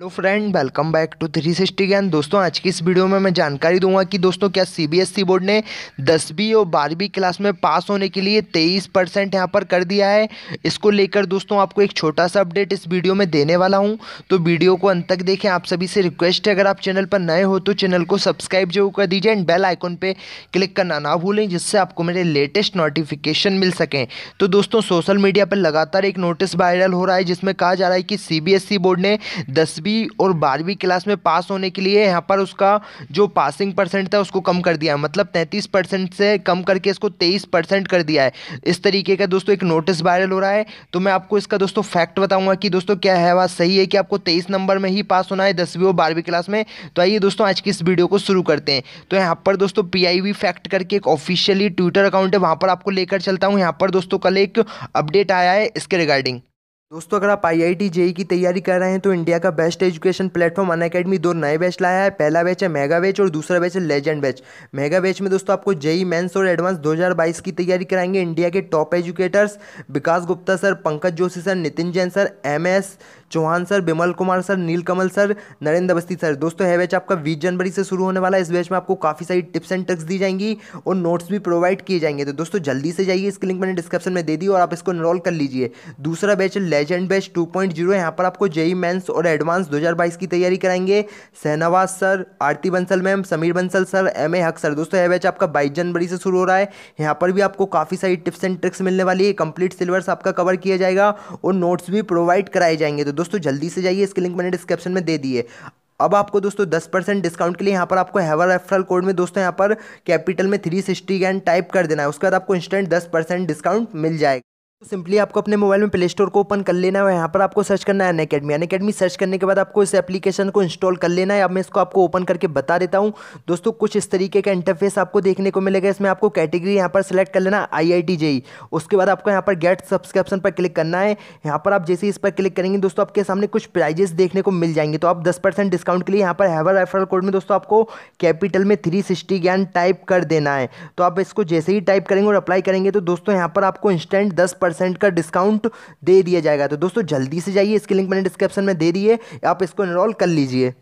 hello friend welcome back to three sixty gain दोस्तों आज की इस वीडियो में मैं जानकारी दूंगा कि दोस्तों क्या सीबीएसई बोर्ड e ने दसवीं और बारहवीं क्लास में पास होने के लिए तेईस परसेंट यहाँ पर कर दिया है इसको लेकर दोस्तों आपको एक छोटा सा अपडेट इस वीडियो में देने वाला हूँ तो वीडियो को अंत तक देखें आप सभी से रिक्वेस्ट है अगर आप चैनल पर नए हो तो चैनल को सब्सक्राइब जरूर कर दीजिए एंड बेल आइकॉन पर क्लिक करना ना भूलें जिससे आपको मेरे लेटेस्ट नोटिफिकेशन मिल सकें तो दोस्तों सोशल मीडिया पर लगातार एक नोटिस वायरल हो रहा है जिसमें कहा जा रहा है कि सी बोर्ड e ने दसवीं बी और बारहवीं क्लास में पास होने के लिए यहाँ पर उसका जो पासिंग परसेंट था उसको कम कर दिया है मतलब तैंतीस परसेंट से कम करके इसको तेईस परसेंट कर दिया है इस तरीके का दोस्तों एक नोटिस वायरल हो रहा है तो मैं आपको इसका दोस्तों फैक्ट बताऊंगा कि दोस्तों क्या है बात सही है कि आपको तेईस नंबर में ही पास होना है दसवीं और बारहवीं क्लास में तो आइए दोस्तों आज की इस वीडियो को शुरू करते हैं तो यहाँ पर दोस्तों पी फैक्ट करके एक ऑफिशियली ट्विटर अकाउंट है वहाँ पर आपको लेकर चलता हूँ यहाँ पर दोस्तों कल एक अपडेट आया है इसके रिगार्डिंग दोस्तों अगर आप आई आई जेई की तैयारी कर रहे हैं तो इंडिया का best education platform Unacademy दो नए बैच लाया है पहला बैच है मेगा बैच और दूसरा बैच है लेजेंड बैच मेगा बैच में दोस्तों आपको जेई e मेंस और एडवांस 2022 की तैयारी कराएंगे इंडिया के top educators Vikas Gupta sir Pankaj Joshi sir Nitin Jain sir M S Chauhan sir Bimal Kumar sir Neelkamal sir Narendra Awasthi sir दोस्तों है बैच आपका बीस जनवरी से शुरू होने वाला है इस बैच में आपको काफ़ी सारी टिप्स एंड ट्रिक्स दी जाएंगी और नोट्स भी प्रोवाइड किए जाएंगे तो दोस्तों जल्दी से जाइए इसकी लिंक मैंने डिस्क्रिप्शन में दे दी और आप इसको इनरोल कर लीजिए दूसरा बैच है लेजेंड बेस्ट जीरो यहाँ पर आपको जेई मेंस e e और एडवांस 2022 की तैयारी कराएंगे Shahnawaz sir Aarti Bansal ma'am Sameer Bansal sir M A Haq sir दोस्तों यह बैच आपका बाईस जनवरी से शुरू हो रहा है यहाँ पर भी आपको काफ़ी सारी टिप्स एंड ट्रिक्स मिलने वाली है कंप्लीट सिलेबस आपका कवर किया जाएगा और नोट्स भी प्रोवाइड कराए जाएंगे तो दोस्तों जल्दी से जाइए इसके लिंक मैंने डिस्क्रिप्शन में दे दिए अब आपको दोस्तों दस परसेंट डिस्काउंट के लिए यहाँ पर आपको हैवर रेफरल कोड में दोस्तों यहाँ पर कैपिटल में थ्री सिक्सटी गैन टाइप कर देना है उसके बाद आपको इंस्टेंट दस परसेंट डिस्काउंट मिल जाएगा तो सिंपली आपको अपने मोबाइल में प्ले स्टोर को ओपन कर लेना है यहाँ पर आपको सर्च करना है Unacademy Unacademy search करने के बाद आपको इस एप्लीकेशन को इंस्टॉल कर लेना है अब मैं इसको आपको ओपन करके बता देता हूँ दोस्तों कुछ इस तरीके का इंटरफेस आपको देखने को मिलेगा इसमें आपको कैटेगरी यहाँ पर सिलेक्ट कर लेना आई आई जेई उसके बाद आपको यहाँ पर गेट सब्सक्रिप्शन पर क्लिक करना है यहाँ पर आप जैसे इस पर क्लिक करेंगे दोस्तों आपके सामने कुछ प्राइजेस देखने को मिल जाएंगे तो आप दस डिस्काउंट के लिए यहाँ पर हैवर रेफरल कोड में दोस्तों आपको कैपिटल में थ्री सिक्सटी ज्ञान टाइप कर देना है तो आप इसको जैसे ही टाइप करेंगे और अप्लाई करेंगे तो दोस्तों यहाँ पर आपको इंस्टेंट दस परसेंट का डिस्काउंट दे दिया जाएगा तो दोस्तों जल्दी से जाइए इसकी लिंक मैंने डिस्क्रिप्शन में दे दिए आप इसको इनरोल कर लीजिए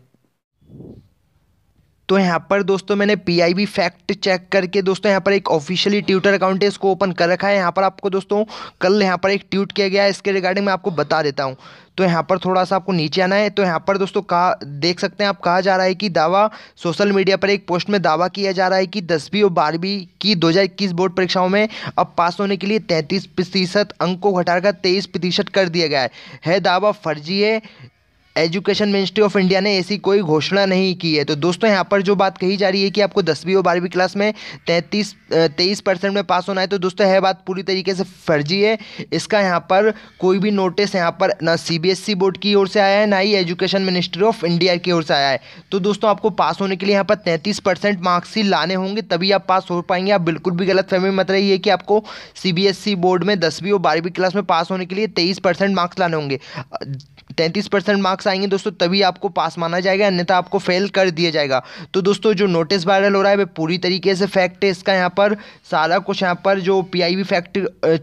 तो यहाँ पर दोस्तों मैंने पी फैक्ट चेक करके दोस्तों यहाँ पर एक ऑफिशियली ट्विटर अकाउंट है इसको ओपन कर रखा है यहाँ पर आपको दोस्तों कल यहाँ पर एक ट्वीट किया गया है इसके रिगार्डिंग मैं आपको बता देता हूँ तो यहाँ पर थोड़ा सा आपको नीचे आना है तो यहाँ पर दोस्तों कहा देख सकते हैं आप कहा जा रहा है कि दावा सोशल मीडिया पर एक पोस्ट में दावा किया जा रहा है कि दसवीं और बारहवीं की 2021 बोर्ड परीक्षाओं में अब पास होने के लिए 33 प्रतिशत अंक को घटाकर 23 प्रतिशत कर दिया गया है, है दावा फर्जी है एजुकेशन मिनिस्ट्री ऑफ इंडिया ने ऐसी कोई घोषणा नहीं की है तो दोस्तों यहाँ पर जो बात कही जा रही है कि आपको दसवीं और बारहवीं क्लास में तैंतीस तेईस परसेंट में पास होना है तो दोस्तों यह बात पूरी तरीके से फर्जी है इसका यहाँ पर कोई भी नोटिस यहाँ पर ना सी e बोर्ड की ओर से आया है ना ही एजुकेशन मिनिस्ट्री ऑफ इंडिया की ओर से आया है तो दोस्तों आपको पास होने के लिए यहाँ पर तैंतीस परसेंट मार्क्स ही लाने होंगे तभी आप पास हो पाएंगे आप बिल्कुल भी गलत फहमी मत रही है कि आपको सी e बोर्ड में दसवीं और बारहवीं क्लास में पास होने के लिए तेईस मार्क्स लाने होंगे तैंतीस परसेंट मार्क्स आएंगे दोस्तों तभी आपको पास माना जाएगा अन्यथा आपको फेल कर दिया जाएगा तो दोस्तों जो नोटिस वायरल हो रहा है वह पूरी तरीके से फैक्ट है इसका यहाँ पर सारा कुछ यहाँ पर जो वी फैक्ट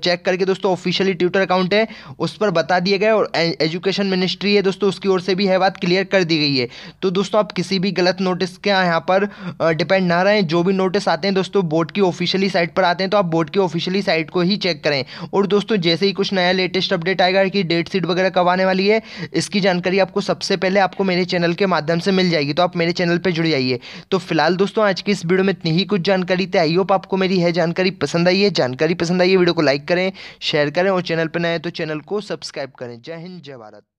चेक करके दोस्तों ऑफिशियली ट्विटर अकाउंट है उस पर बता दिया गया और एजुकेशन मिनिस्ट्री है दोस्तों उसकी ओर से भी है बात क्लियर कर दी गई है तो दोस्तों आप किसी भी गलत नोटिस के यहाँ पर डिपेंड ना रहें जो भी नोटिस आते हैं दोस्तों बोर्ड की ऑफिशियली साइट पर आते हैं तो आप बोर्ड की ऑफिशियली साइट को ही चेक करें और दोस्तों जैसे ही कुछ नया लेटेस्ट अपडेट आएगा कि डेट शीट वगैरह कब आने वाली है इसकी जानकारी आपको सबसे पहले आपको मेरे चैनल के माध्यम से मिल जाएगी तो आप मेरे चैनल पर जुड़ जाइए तो फिलहाल दोस्तों आज की इस वीडियो में इतनी ही कुछ जानकारी थे तो आई होप आपको मेरी है जानकारी पसंद आई है जानकारी पसंद आई है वीडियो को लाइक करें शेयर करें और चैनल पर नए तो चैनल को सब्सक्राइब करें जय हिंद जय भारत